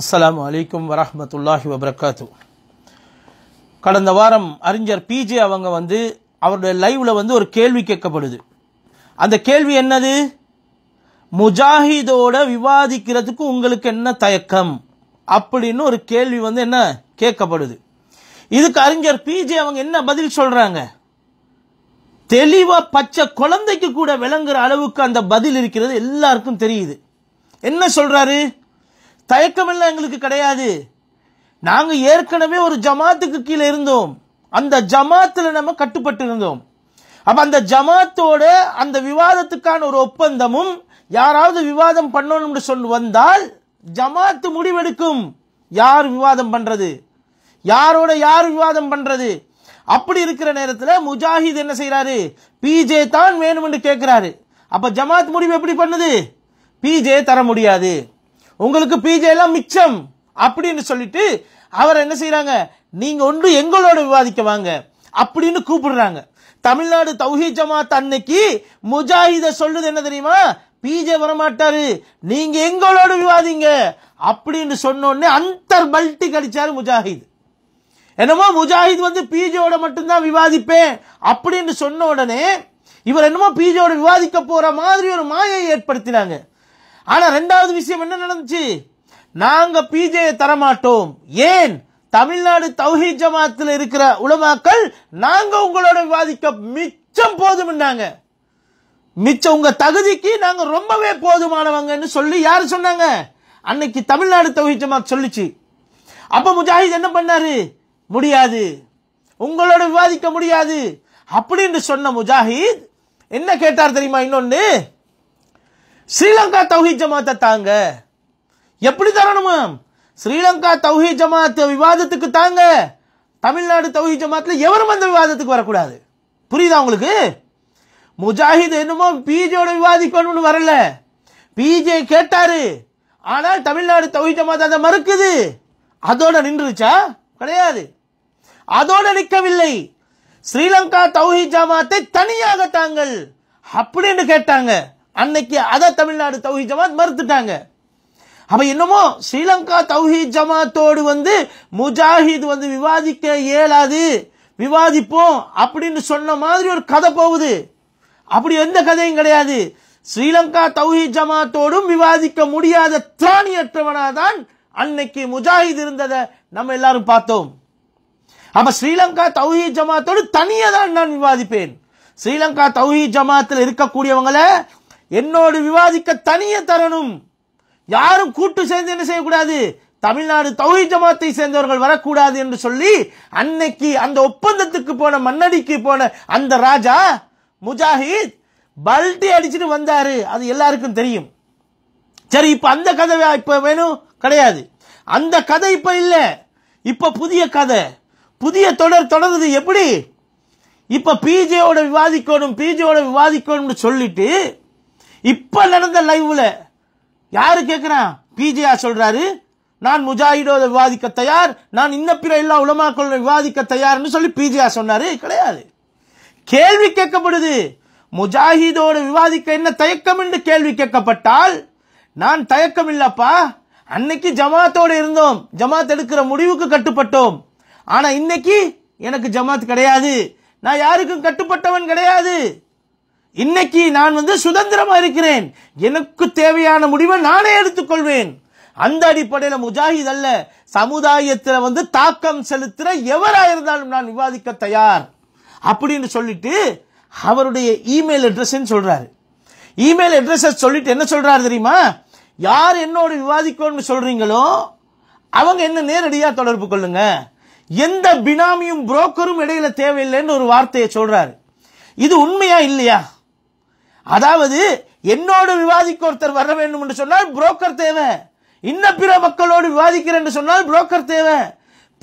அஸ்லாம் வலைக்கம் வரமத்துல்லாஹி வபர்காத்து கடந்த வாரம் அறிஞர் பிஜே அவங்க வந்து அவருடைய லைவில் வந்து ஒரு கேள்வி கேட்கப்படுது அந்த கேள்வி என்னது முஜாஹிதோட விவாதிக்கிறதுக்கு உங்களுக்கு என்ன தயக்கம் அப்படின்னு ஒரு கேள்வி வந்து என்ன கேட்கப்படுது இதுக்கு அறிஞர் பிஜே அவங்க என்ன பதில் சொல்கிறாங்க தெளிவாக பச்சை குழந்தைக்கு கூட விளங்குற அளவுக்கு அந்த பதில் இருக்கிறது எல்லாருக்கும் தெரியுது என்ன சொல்கிறாரு தயக்கம் எல்லாம் எங்களுக்கு கிடையாது நாங்கள் ஏற்கனவே ஒரு ஜமாத்துக்கு கீழே இருந்தோம் அந்த ஜமாத்தில் நம்ம கட்டுப்பட்டு இருந்தோம் அப்போ அந்த ஜமாத்தோட அந்த விவாதத்துக்கான ஒரு ஒப்பந்தமும் யாராவது விவாதம் பண்ணணும்னு சொல்லி வந்தால் ஜமாத்து முடிவெடுக்கும் யார் விவாதம் பண்ணுறது யாரோட யார் விவாதம் பண்ணுறது அப்படி இருக்கிற நேரத்தில் முஜாஹித் என்ன செய்கிறாரு பிஜே தான் என்று கேட்குறாரு அப்போ ஜமாத் முடிவு எப்படி பண்ணுது பிஜே தர முடியாது உங்களுக்கு பிஜே எல்லாம் மிச்சம் அப்படின்னு சொல்லிட்டு அவர் என்ன செய்யறாங்க நீங்க ஒன்று எங்களோட விவாதிக்க வாங்க அப்படின்னு கூப்பிடுறாங்க தமிழ்நாடு தௌஹி ஜமாத் அன்னைக்கு முஜாஹித சொல்லுது என்ன தெரியுமா பிஜே வரமாட்டாரு நீங்க எங்களோட விவாதிங்க அப்படின்னு சொன்னோடனே அந்த பல்ட்டி கடிச்சாரு முஜாஹித் என்னமோ முஜாஹித் வந்து பிஜேயோட மட்டும்தான் விவாதிப்பேன் அப்படின்னு சொன்ன உடனே இவர் என்னமோ பிஜேயோட விவாதிக்க போற மாதிரி ஒரு மாயை ஏற்படுத்தினாங்க ஆனால் ரெண்டாவது விஷயம் என்ன நடந்துச்சு நாங்க பிஜே தரமாட்டோம் ஏன் தமிழ்நாடு தௌஹி ஜமாத்தில் இருக்கிற உலமாக்கள் நாங்க உங்களோட விவாதிக்க மிச்சம் போதும் மிச்சம் உங்க தகுதிக்கு நாங்க ரொம்பவே போதுமானவங்கன்னு சொல்லி யாரு சொன்னாங்க அன்னைக்கு தமிழ்நாடு தௌஹி ஜமாத் சொல்லிச்சு அப்ப முஜாஹித் என்ன பண்ணாரு முடியாது உங்களோட விவாதிக்க முடியாது அப்படின்னு சொன்ன முஜாஹித் என்ன கேட்டார் தெரியுமா இன்னொன்னு ஸ்ரீலங்கா தௌஹி ஜமாத்தை தாங்க எப்படி தரணுமா ஸ்ரீலங்கா தௌஹி ஜமாத் விவாதத்துக்கு தாங்க தமிழ்நாடு தௌஹி ஜமாத்தில் எவரும் அந்த விவாதத்துக்கு வரக்கூடாது புரியுதா உங்களுக்கு முஜாஹித் என்னமோ பிஜேயோட விவாதிக்கணும்னு வரல பிஜே கேட்டாரு ஆனால் தமிழ்நாடு தௌஹி ஜமாத் அதை மறுக்குது அதோட நின்றுச்சா கிடையாது அதோட நிற்கவில்லை ஸ்ரீலங்கா தௌஹி ஜமாத்தை தனியாக தாங்கள் அப்படின்னு கேட்டாங்க அன்னைக்கு அதை தமிழ்நாடு தௌஹி ஜமாத் மறுத்துட்டாங்க அப்ப என்னமோ ஸ்ரீலங்கா தௌஹி ஜமாத்தோடு வந்து முஜாஹித் வந்து விவாதிக்க இயலாது விவாதிப்போம் அப்படின்னு சொன்ன மாதிரி ஒரு கதை போகுது அப்படி எந்த கதையும் கிடையாது ஸ்ரீலங்கா தௌஹி ஜமாத்தோடும் விவாதிக்க முடியாத திராணியற்றவனா தான் அன்னைக்கு முஜாஹித் இருந்ததை நம்ம எல்லாரும் பார்த்தோம் அப்ப ஸ்ரீலங்கா தௌஹி ஜமாத்தோடு தனியே தான் நான் விவாதிப்பேன் ஸ்ரீலங்கா தௌஹி ஜமாத்தில் இருக்கக்கூடியவங்களை என்னோடு விவாதிக்க தனியே தரணும் யாரும் கூட்டு சேர்ந்து என்ன செய்யக்கூடாது தமிழ்நாடு தௌஹி ஜமாத்தை சேர்ந்தவர்கள் வரக்கூடாது என்று சொல்லி அன்னைக்கு அந்த ஒப்பந்தத்துக்கு போன மன்னடிக்கு போன அந்த ராஜா முஜாஹித் பல்ட்டி அடிச்சுட்டு வந்தாரு அது எல்லாருக்கும் தெரியும் சரி இப்ப அந்த கதை இப்ப வேணும் கிடையாது அந்த கதை இப்ப இல்ல இப்ப புதிய கதை புதிய தொடர் தொடருது எப்படி இப்ப பிஜேயோட விவாதிக்கணும் பிஜேயோட விவாதிக்கணும்னு சொல்லிட்டு இப்ப நடந்த லைவ்ல யாரு கேட்கிறான் பிஜேஆர் சொல்றாரு நான் முஜாஹிடோ விவாதிக்க தயார் நான் இன்ன பிற எல்லா உலமாக்கள் விவாதிக்க தயார்னு சொல்லி பிஜேஆர் சொன்னாரு கிடையாது கேள்வி கேட்கப்படுது முஜாஹிதோட விவாதிக்க என்ன தயக்கம் என்று கேள்வி கேட்கப்பட்டால் நான் தயக்கம் இல்லப்பா அன்னைக்கு ஜமாத்தோடு இருந்தோம் ஜமாத் எடுக்கிற முடிவுக்கு கட்டுப்பட்டோம் ஆனா இன்னைக்கு எனக்கு ஜமாத் கிடையாது நான் யாருக்கும் கட்டுப்பட்டவன் கிடையாது இன்னைக்கு நான் வந்து சுதந்திரமா இருக்கிறேன் எனக்கு தேவையான முடிவை நானே எடுத்துக்கொள்வேன் அந்த அடிப்படையில் முஜாஹித் அல்ல சமுதாயத்தில் வந்து தாக்கம் செலுத்துற எவரா இருந்தாலும் நான் விவாதிக்க தயார் அப்படின்னு சொல்லிட்டு அவருடைய இமெயில் அட்ரஸ் சொல்றாரு இமெயில் அட்ரஸ் சொல்லிட்டு என்ன சொல்றாரு தெரியுமா யார் என்னோடு விவாதிக்கணும்னு சொல்றீங்களோ அவங்க என்ன நேரடியாக தொடர்பு கொள்ளுங்க எந்த பினாமியும் புரோக்கரும் இடையில தேவையில்லைன்னு ஒரு வார்த்தையை சொல்றாரு இது உண்மையா இல்லையா அதாவது என்னோடு விவாதிக்க ஒருத்தர் வர வேண்டும் என்று சொன்னால் புரோக்கர் தேவை இன்ன பிற மக்களோடு விவாதிக்கிற என்று சொன்னால் புரோக்கர் தேவை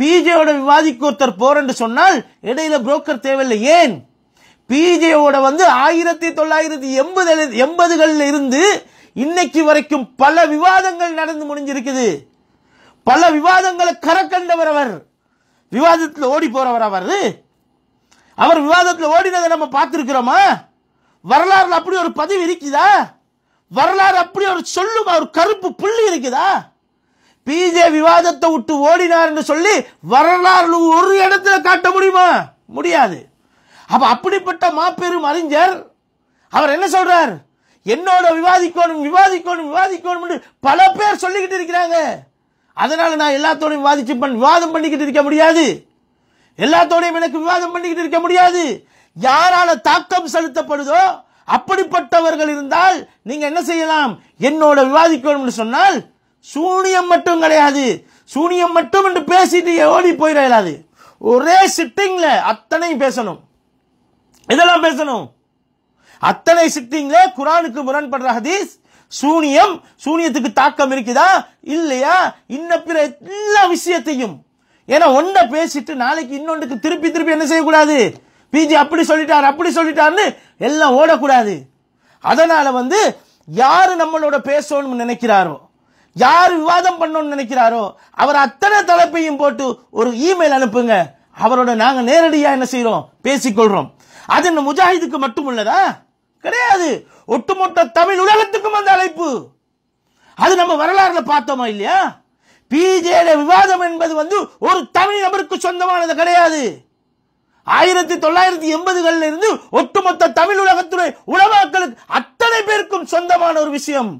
பிஜேயோட விவாதிக்க ஒருத்தர் போற என்று சொன்னால் இடையில புரோக்கர் தேவையில்லை ஏன் பிஜேயோட வந்து ஆயிரத்தி தொள்ளாயிரத்தி எண்பது எண்பதுகளில் இருந்து இன்னைக்கு வரைக்கும் பல விவாதங்கள் நடந்து முடிஞ்சிருக்குது பல விவாதங்களை கரக்கண்டவர் அவர் விவாதத்தில் ஓடி போறவர் அவர் அவர் விவாதத்தில் ஓடினதை நம்ம பார்த்திருக்கிறோமா வரலாறு அப்படி ஒரு பதிவு இருக்குதா வரலாறு அப்படி ஒரு சொல்லும் ஒரு கருப்பு புள்ளி இருக்குதா பிஜே விவாதத்தை விட்டு ஓடினார் என்று சொல்லி வரலாறு ஒரு இடத்துல காட்ட முடியுமா முடியாது அப்ப அப்படிப்பட்ட மாபெரும் அறிஞர் அவர் என்ன சொல்றார் என்னோட விவாதிக்கணும் விவாதிக்கணும் விவாதிக்கணும் பல பேர் சொல்லிக்கிட்டு இருக்கிறாங்க அதனால நான் எல்லாத்தோடையும் விவாதிச்சு விவாதம் பண்ணிக்கிட்டு இருக்க முடியாது எல்லாத்தோடையும் எனக்கு விவாதம் பண்ணிக்கிட்டு இருக்க முடியாது யாரால தாக்கம் செலுத்தப்படுதோ அப்படிப்பட்டவர்கள் இருந்தால் நீங்க என்ன செய்யலாம் என்னோட விவாதிக்க சொன்னால் சூனியம் மட்டும் கிடையாது சூனியம் மட்டும் என்று பேசிட்டு ஓடி போயிட இயலாது ஒரே சிட்டிங்ல அத்தனை பேசணும் இதெல்லாம் பேசணும் அத்தனை சிட்டிங்ல குரானுக்கு முரண்படுற ஹதீஸ் சூனியம் சூனியத்துக்கு தாக்கம் இருக்குதா இல்லையா இன்ன பிற எல்லா விஷயத்தையும் ஏன்னா ஒன்றை பேசிட்டு நாளைக்கு இன்னொன்றுக்கு திருப்பி திருப்பி என்ன செய்யக்கூடாது பிஜி அப்படி சொல்லிட்டார் அப்படி சொல்லிட்டாருன்னு எல்லாம் ஓடக்கூடாது அதனால வந்து யார் நம்மளோட பேசணும்னு நினைக்கிறாரோ யார் விவாதம் பண்ணணும்னு நினைக்கிறாரோ அவர் அத்தனை தலைப்பையும் போட்டு ஒரு இமெயில் அனுப்புங்க அவரோட நாங்க நேரடியா என்ன செய்யறோம் பேசிக்கொள்றோம் அது இந்த முஜாஹிதுக்கு மட்டும் உள்ளதா கிடையாது ஒட்டுமொத்த தமிழ் உலகத்துக்கும் அந்த அழைப்பு அது நம்ம வரலாறுல பார்த்தோமா இல்லையா பிஜேட விவாதம் என்பது வந்து ஒரு தமிழ் நபருக்கு சொந்தமானது கிடையாது ஆயிரத்தி தொள்ளாயிரத்தி எண்பதுகளில் இருந்து ஒட்டுமொத்த தமிழ் உலகத்துறை உலமாக்களுக்கு அத்தனை பேருக்கும் சொந்தமான ஒரு விஷயம்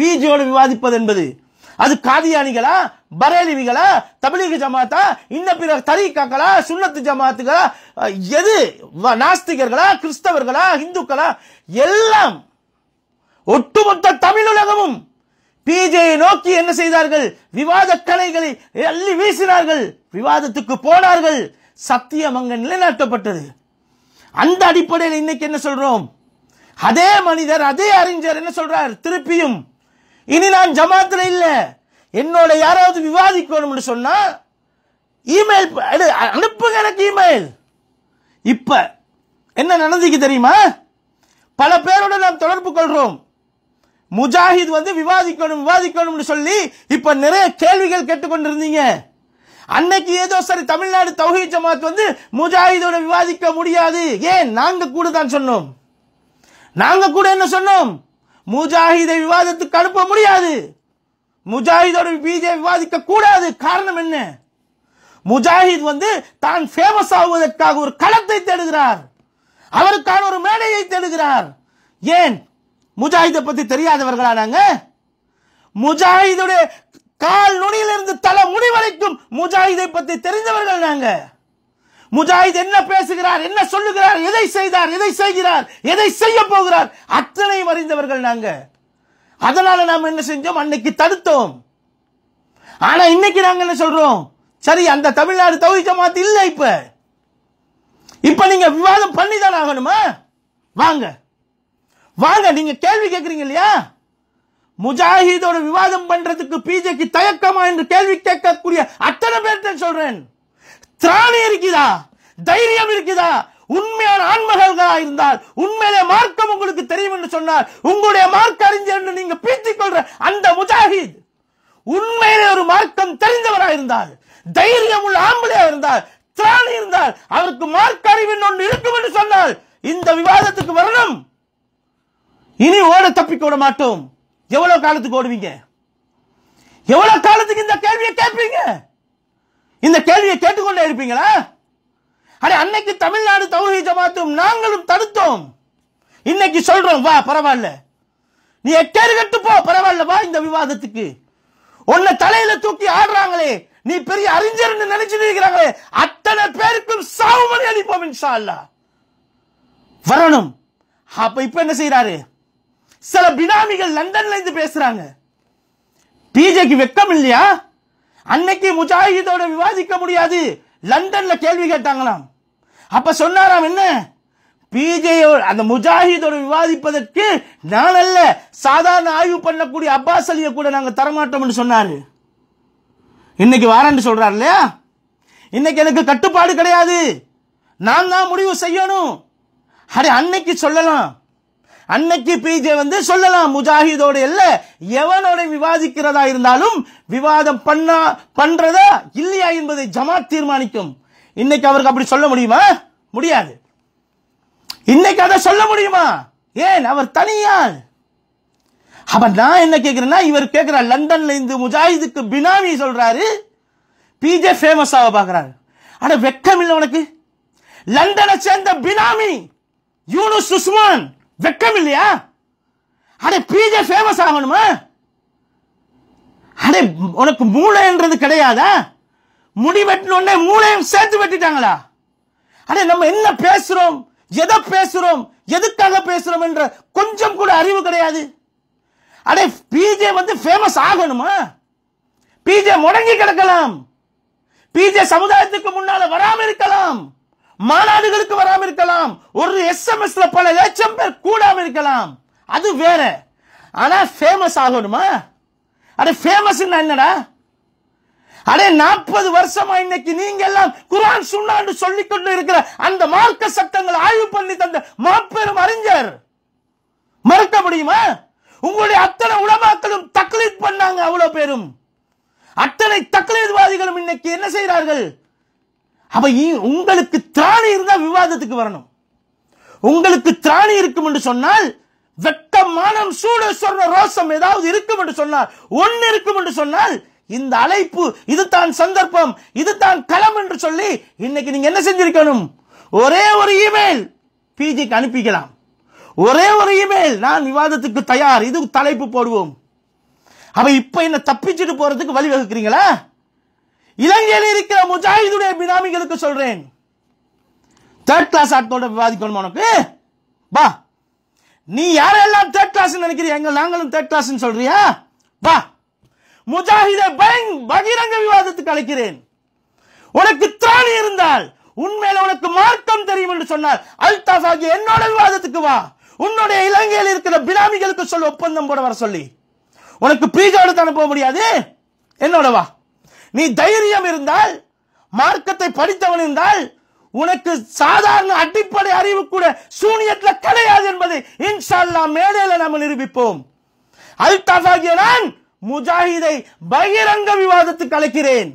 பிஜியோடு விவாதிப்பது என்பது அது காதியானிகளா பரேலிவிகளா தமிழக ஜமாத்தா இந்த பிற தரிகாக்களா சுண்ணத்து ஜமாத்துகளா எது நாஸ்திகர்களா கிறிஸ்தவர்களா இந்துக்களா எல்லாம் ஒட்டுமொத்த தமிழுலகமும் பிஜேயை நோக்கி என்ன செய்தார்கள் விவாத கலைகளை அள்ளி வீசினார்கள் விவாதத்துக்கு போனார்கள் சத்தியம் அங்க நிலைநாட்டப்பட்டது அந்த அடிப்படையில் இன்னைக்கு என்ன சொல்றோம் அதே மனிதர் அதே அறிஞர் என்ன சொல்றார் திருப்பியும் இனி நான் ஜமாத்துல இல்ல என்னோட யாராவது விவாதிக்கணும்னு சொன்னா இமெயில் அனுப்புங்க எனக்கு இமெயில் இப்ப என்ன நடந்துக்கு தெரியுமா பல பேரோட நாம் தொடர்பு கொள்றோம் முஜாஹித் வந்து விவாதிக்கணும் விவாதிக்கணும்னு சொல்லி இப்ப நிறைய கேள்விகள் கேட்டுக்கொண்டிருந்தீங்க அன்னைக்கு ஏதோ சரி தமிழ்நாடு தௌஹி ஜமாத் வந்து முஜாஹிதோட விவாதிக்க முடியாது ஏன் நாங்க கூட தான் சொன்னோம் நாங்க கூட என்ன சொன்னோம் முஜாஹிதை விவாதத்துக்கு அனுப்ப முடியாது முஜாஹிதோட பிஜே விவாதிக்க கூடாது காரணம் என்ன முஜாஹித் வந்து தான் ஃபேமஸ் ஆகுவதற்காக ஒரு களத்தை தேடுகிறார் அவருக்கான ஒரு மேடையை தேடுகிறார் ஏன் முஜாஹிதை பத்தி தெரியாதவர்களா நாங்க முஜாஹிதுடைய கால் நுனியிலிருந்து தலை முனி வரைக்கும் முஜாஹிதை பற்றி தெரிந்தவர்கள் நாங்க முஜாஹித் என்ன பேசுகிறார் என்ன சொல்லுகிறார் எதை செய்தார் எதை செய்கிறார் எதை செய்ய போகிறார் அத்தனை அறிந்தவர்கள் நாங்க அதனால நாம் என்ன செஞ்சோம் அன்னைக்கு தடுத்தோம் ஆனா இன்னைக்கு நாங்க என்ன சொல்றோம் சரி அந்த தமிழ்நாடு தகுதி ஜமாத்து இல்லை இப்ப இப்ப நீங்க விவாதம் பண்ணிதான் ஆகணுமா வாங்க வாங்க நீங்க கேள்வி கேட்குறீங்க இல்லையா முஜாஹிதோட விவாதம் பண்றதுக்கு பிஜேக்கு தயக்கமா என்று கேள்வி கேட்கக்கூடிய அத்தனை பேர்கிட்ட சொல்றேன் திராணி இருக்குதா தைரியம் இருக்குதா உண்மையான ஆண்மகள்களா இருந்தால் உண்மையிலே மார்க்கம் உங்களுக்கு தெரியும் என்று சொன்னால் உங்களுடைய மார்க் அறிஞர் என்று நீங்க பீத்திக் கொள்ற அந்த முஜாஹித் உண்மையிலே ஒரு மார்க்கம் தெரிந்தவராக இருந்தால் தைரியம் உள்ள ஆம்பளையா இருந்தால் திராணி இருந்தால் அவருக்கு மார்க் அறிவு ஒன்று இருக்கும் என்று சொன்னால் இந்த விவாதத்துக்கு வரணும் இனி ஓட தப்பிக்க விட மாட்டோம் எவ்வளவு காலத்துக்கு ஓடுவீங்க எவ்வளவு காலத்துக்கு இந்த கேள்வியை கேட்பீங்க இந்த கேள்வியை கேட்டுக்கொண்டே இருப்பீங்களா அட அன்னைக்கு தமிழ்நாடு தௌஹி ஜமாத்தும் நாங்களும் தடுத்தோம் இன்னைக்கு சொல்றோம் வா பரவாயில்ல நீ எக்கேறு கட்டு போ பரவாயில்ல வா இந்த விவாதத்துக்கு உன்னை தலையில தூக்கி ஆடுறாங்களே நீ பெரிய அறிஞர்னு நினைச்சிட்டு இருக்கிறாங்களே அத்தனை பேருக்கும் சாவுமணி அளிப்போம் இன்ஷா அல்லா வரணும் அப்ப இப்ப என்ன செய்யறாரு சில பினாமிகள் லண்டன்ல இருந்து பேசுறாங்க டிஜேக்கு வெக்கம் இல்லையா அன்னைக்கு முஜாஹிதோட விவாதிக்க முடியாது லண்டன்ல கேள்வி கேட்டாங்களாம் அப்ப சொன்னாராம் என்ன பிஜேயோ அந்த முஜாஹிதோட விவாதிப்பதற்கு நான் அல்ல சாதாரண ஆய்வு பண்ணக்கூடிய அப்பாஸ் அலிய கூட நாங்க தரமாட்டோம்னு சொன்னாரு இன்னைக்கு வாரன்னு சொல்றாரு இல்லையா இன்னைக்கு எனக்கு கட்டுப்பாடு கிடையாது நான் தான் முடிவு செய்யணும் அடே அன்னைக்கு சொல்லலாம் அன்னைக்கு பிஜே வந்து சொல்லலாம் முஜாஹிதோடு இல்ல எவனோட விவாதிக்கிறதா இருந்தாலும் விவாதம் பண்ணா பண்றதா இல்லையா என்பதை ஜமாத் தீர்மானிக்கும் இன்னைக்கு அவருக்கு அப்படி சொல்ல முடியுமா முடியாது இன்னைக்கு அதை சொல்ல முடியுமா ஏன் அவர் தனியால் அப்ப நான் என்ன கேட்கிறேன்னா இவர் கேட்கிறார் லண்டன்ல இருந்து முஜாஹிதுக்கு பினாமி சொல்றாரு பிஜே ஃபேமஸ் ஆக பாக்குறாரு ஆனா வெக்கம் இல்லை உனக்கு லண்டனை சேர்ந்த பினாமி யூனு சுஷ்மான் வெக்கம் இல்லையா அடே பிஜே ஃபேமஸ் ஆகணுமா அடே உனக்கு மூளைன்றது கிடையாதா முடி வெட்டினோடனே மூளையும் சேர்த்து வெட்டிட்டாங்களா அடே நம்ம என்ன பேசுறோம் எதை பேசுறோம் எதுக்காக பேசுறோம் என்ற கொஞ்சம் கூட அறிவு கிடையாது அடே பிஜே வந்து ஃபேமஸ் ஆகணுமா பிஜே முடங்கி கிடக்கலாம் பிஜே சமுதாயத்துக்கு முன்னால வராம இருக்கலாம் மாநாடுகளுக்கு வராமல் இருக்கலாம் ஒரு எஸ்எம்எஸ்ல பல லட்சம் பேர் கூடாம இருக்கலாம் அது வேற ஆனா ஃபேமஸ் ஆகணுமா அட ஃபேமஸ் என்னடா அடே நாற்பது வருஷமா இன்னைக்கு நீங்க எல்லாம் குரான் சுண்ணாண்டு சொல்லிக் கொண்டு இருக்கிற அந்த மார்க்க சட்டங்களை ஆய்வு பண்ணி தந்த மாப்பெரும் அறிஞர் மறுக்க முடியுமா உங்களுடைய அத்தனை உலமாக்களும் தக்லீத் பண்ணாங்க அவ்வளவு பேரும் அத்தனை தக்லீத்வாதிகளும் இன்னைக்கு என்ன செய்கிறார்கள் அப்ப உங்களுக்கு திராணி இருந்தா விவாதத்துக்கு வரணும் உங்களுக்கு திராணி இருக்கும் என்று சொன்னால் வெக்கமானம் சூடு சொன்ன ரோசம் ஏதாவது இருக்கும் என்று சொன்னால் ஒன்னு இருக்கும் என்று சொன்னால் இந்த அழைப்பு இது தான் சந்தர்ப்பம் இது தான் களம் என்று சொல்லி இன்னைக்கு நீங்க என்ன செஞ்சிருக்கணும் ஒரே ஒரு இமெயில் பிஜிக்கு அனுப்பிக்கலாம் ஒரே ஒரு இமெயில் நான் விவாதத்துக்கு தயார் இது தலைப்பு போடுவோம் அவ இப்ப என்ன தப்பிச்சுட்டு போறதுக்கு வழிவகுக்கிறீங்களா இலங்கையில் இருக்கிற முஜாஹிதுடைய பினாமிகளுக்கு சொல்றேன் தேர்ட் கிளாஸ் ஆட்டோட விவாதிக்கணும் உனக்கு வா நீ யாரெல்லாம் தேர்ட் கிளாஸ் நினைக்கிறீங்க எங்க நாங்களும் தேர்ட் கிளாஸ் சொல்றியா வா முஜாஹிதை பயங் பகிரங்க விவாதத்துக்கு அழைக்கிறேன் உனக்கு திராணி இருந்தால் உண்மையில உனக்கு மார்க்கம் தெரியும் என்று சொன்னால் அல்தா ஆகிய என்னோட விவாதத்துக்கு வா உன்னுடைய இலங்கையில் இருக்கிற பினாமிகளுக்கு சொல்ல ஒப்பந்தம் போட வர சொல்லி உனக்கு ப்ரீ தானே அனுப்ப முடியாது என்னோட வா நீ தைரியம் இருந்தால் மார்க்கத்தை படித்தவன் இருந்தால் உனக்கு சாதாரண அடிப்படை அறிவு கூட சூனியத்தில் கிடையாது என்பதை இன்ஷால்லா மேடையில் நம்ம நிரூபிப்போம் அல்தாஃபாகிய நான் முஜாஹிதை பகிரங்க விவாதத்துக்கு அழைக்கிறேன்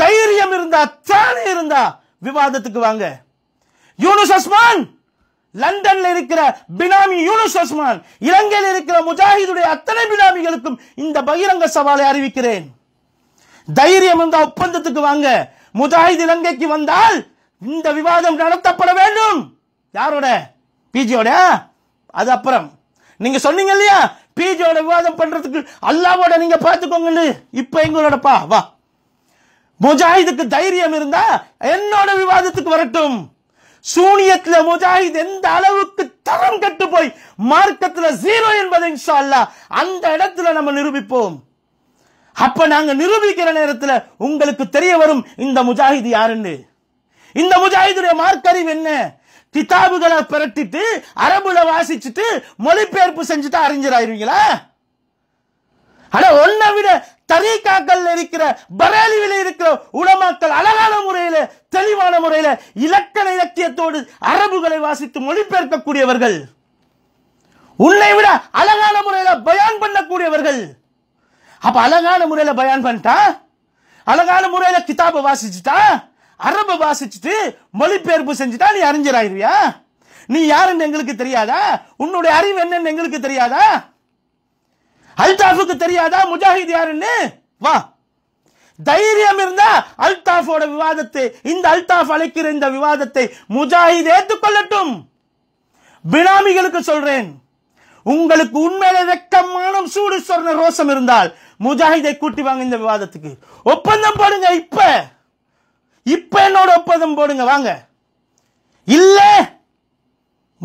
தைரியம் இருந்தா தானே இருந்தா விவாதத்துக்கு வாங்க யூனுஸ் அஸ்மான் லண்டன்ல இருக்கிற பினாமி யூனுஸ் அஸ்மான் இலங்கையில் இருக்கிற முஜாஹிதுடைய அத்தனை பினாமிகளுக்கும் இந்த பகிரங்க சவாலை அறிவிக்கிறேன் தைரியம் இந்த ஒப்பந்தத்துக்கு வாங்க முஜாஹித் இலங்கைக்கு வந்தால் இந்த விவாதம் நடத்தப்பட வேண்டும் யாரோட பிஜியோட அது அப்புறம் நீங்க சொன்னீங்க இல்லையா பிஜியோட விவாதம் பண்றதுக்கு அல்லாவோட நீங்க பாத்துக்கோங்கன்னு இப்ப எங்களோடப்பா வா முஜாஹிதுக்கு தைரியம் இருந்தா என்னோட விவாதத்துக்கு வரட்டும் சூனியத்துல முஜாஹித் எந்த அளவுக்கு தரம் கட்டு போய் மார்க்கத்துல ஜீரோ என்பதை அந்த இடத்துல நம்ம நிரூபிப்போம் அப்ப நாங்க நிரூபிக்கிற நேரத்தில் உங்களுக்கு தெரிய வரும் இந்த முஜாஹிது யாருன்னு இந்த முஜாஹிதுடைய மார்க்கறிவு என்ன கிதாபுகளை பிரட்டிட்டு அரபுல வாசிச்சுட்டு மொழிபெயர்ப்பு செஞ்சுட்டு அறிஞராயிருவீங்களா ஆனா ஒன்னை விட தரீக்காக்கள் இருக்கிற பரேலிவில இருக்கிற உலமாக்கள் அழகான முறையில தெளிவான முறையில இலக்கண இலக்கியத்தோடு அரபுகளை வாசித்து மொழிபெயர்க்கக்கூடியவர்கள் உன்னை விட அழகான முறையில பயான் பண்ணக்கூடியவர்கள் அப்ப அழகான முறையில பயான் பண்ணிட்டான் அழகான முறையில கிதாபை வாசிச்சுட்டான் அரபை வாசிச்சுட்டு மொழிபெயர்ப்பு செஞ்சுட்டா நீ அறிஞராயிருவியா நீ யாருன்னு எங்களுக்கு தெரியாதா உன்னுடைய அறிவு என்னன்னு எங்களுக்கு தெரியாதா அல்தாஃபுக்கு தெரியாதா முஜாஹித் யாருன்னு வா தைரியம் இருந்தா அல்தாஃபோட விவாதத்தை இந்த அல்தாஃப் அழைக்கிற இந்த விவாதத்தை முஜாஹித் ஏற்றுக்கொள்ளட்டும் பினாமிகளுக்கு சொல்றேன் உங்களுக்கு உண்மையில வெக்கமான சூடு சொர்ண ரோசம் இருந்தால் முஜாஹிதை கூட்டி வாங்க இந்த விவாதத்துக்கு ஒப்பந்தம் போடுங்க இப்ப இப்ப என்னோட ஒப்பந்தம் போடுங்க வாங்க இல்ல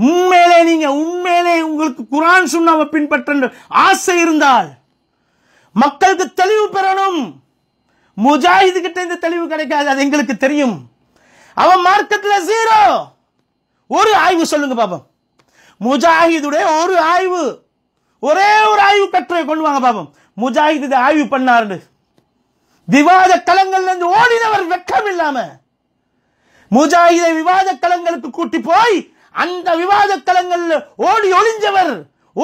உண்மையிலே நீங்க உண்மையிலே உங்களுக்கு குரான் சுண்ணாவை பின்பற்ற ஆசை இருந்தால் மக்களுக்கு தெளிவு பெறணும் முஜாஹிது கிட்ட இந்த தெளிவு கிடைக்காது அது எங்களுக்கு தெரியும் அவன் மார்க்கெட்ல ஜீரோ ஒரு ஆய்வு சொல்லுங்க பாபா முஜாஹிதுடைய ஒரு ஆய்வு ஒரே ஒரு ஆய்வு கட்டுரை கொண்டு வாங்க பாபம் முஜாஹித் இதை ஆய்வு பண்ணாரு விவாத களங்கள்ல இருந்து ஓடினவர் வெக்கம் இல்லாம முஜாஹிதை விவாத களங்களுக்கு கூட்டி போய் அந்த விவாத களங்கள்ல ஓடி ஒளிஞ்சவர்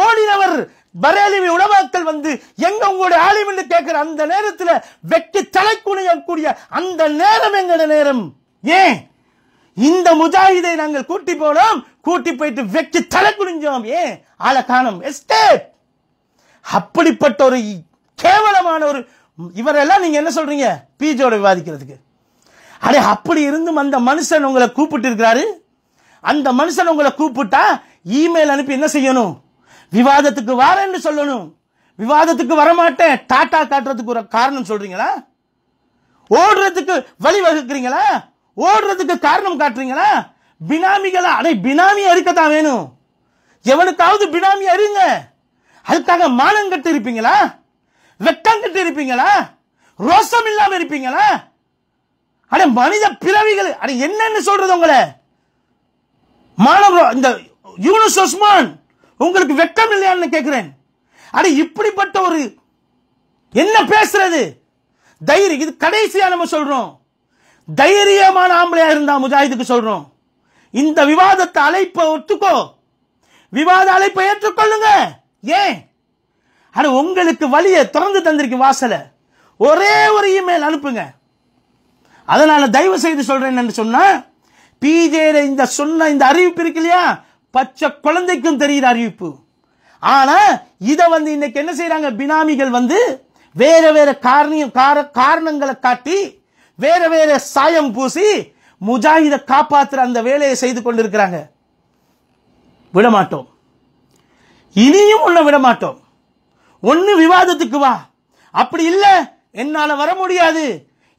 ஓடினவர் பரேலிவி உலமாக்கள் வந்து எங்க உங்களுடைய ஆலிம் என்று கேட்கிற அந்த நேரத்தில் வெட்டி தலை குனியக்கூடிய அந்த நேரம் எங்கட நேரம் ஏன் இந்த முஜாஹிதை நாங்கள் கூட்டி போனோம் கூட்டி போயிட்டு வெட்டி தலை குனிஞ்சோம் ஏன் ஆளை காணும் எஸ்டேட் அப்படிப்பட்ட ஒரு கேவலமான ஒரு இவரெல்லாம் நீங்க என்ன சொல்றீங்க பிஜோட விவாதிக்கிறதுக்கு அடே அப்படி இருந்தும் அந்த மனுஷன் உங்களை கூப்பிட்டு இருக்கிறாரு அந்த மனுஷன் உங்களை கூப்பிட்டா இமெயில் அனுப்பி என்ன செய்யணும் விவாதத்துக்கு வாரேன்னு சொல்லணும் விவாதத்துக்கு வரமாட்டேன் டாட்டா காட்டுறதுக்கு ஒரு காரணம் சொல்றீங்களா ஓடுறதுக்கு வழி வகுக்கிறீங்களா ஓடுறதுக்கு காரணம் காட்டுறீங்களா பினாமிகளா அடே பினாமி அறுக்கத்தான் வேணும் எவனுக்காவது பினாமி அறுங்க அதுக்காக மானம் கட்டு இருப்பீங்களா வெட்டம் கட்டு இருப்பீங்களா ரோஷம் இல்லாம இருப்பீங்களா அட மனித பிறவிகள் அட என்னன்னு சொல்றது உங்களை மாணவர் இந்த யூனுஸ் உஸ்மான் உங்களுக்கு வெட்டம் இல்லையான்னு கேட்கிறேன் அட இப்படிப்பட்ட ஒரு என்ன பேசுறது தைரியம் இது கடைசியா நம்ம சொல்றோம் தைரியமான ஆம்பளையா இருந்தா முஜாஹிதுக்கு சொல்றோம் இந்த விவாதத்தை அழைப்ப ஒத்துக்கோ விவாத அழைப்பை ஏற்றுக்கொள்ளுங்க ஏன் ஆனா உங்களுக்கு வழியை திறந்து தந்திருக்கு வாசல ஒரே ஒரு இமெயில் அனுப்புங்க அதனால தயவு செய்து சொல்றேன் என்று சொன்னா பிஜேல இந்த சொன்ன இந்த அறிவிப்பு இருக்கு இல்லையா பச்சை குழந்தைக்கும் தெரிகிற அறிவிப்பு ஆனா இதை வந்து இன்னைக்கு என்ன செய்யறாங்க பினாமிகள் வந்து வேற வேற காரணியம் கார காரணங்களை காட்டி வேற வேற சாயம் பூசி முஜாஹிதை காப்பாற்றுற அந்த வேலையை செய்து கொண்டிருக்கிறாங்க விடமாட்டோம் இனியும் உன்னை விடமாட்டோம் ஒன்னு விவாதத்துக்கு வா அப்படி இல்லை என்னால் வர முடியாது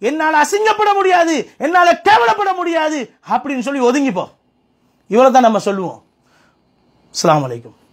என்னால் அசிங்கப்பட முடியாது என்னால் கேவலப்பட முடியாது அப்படின்னு சொல்லி ஒதுங்கிப்போம் இவ்வளோ தான் நம்ம சொல்லுவோம் அலாம் வலைக்கம்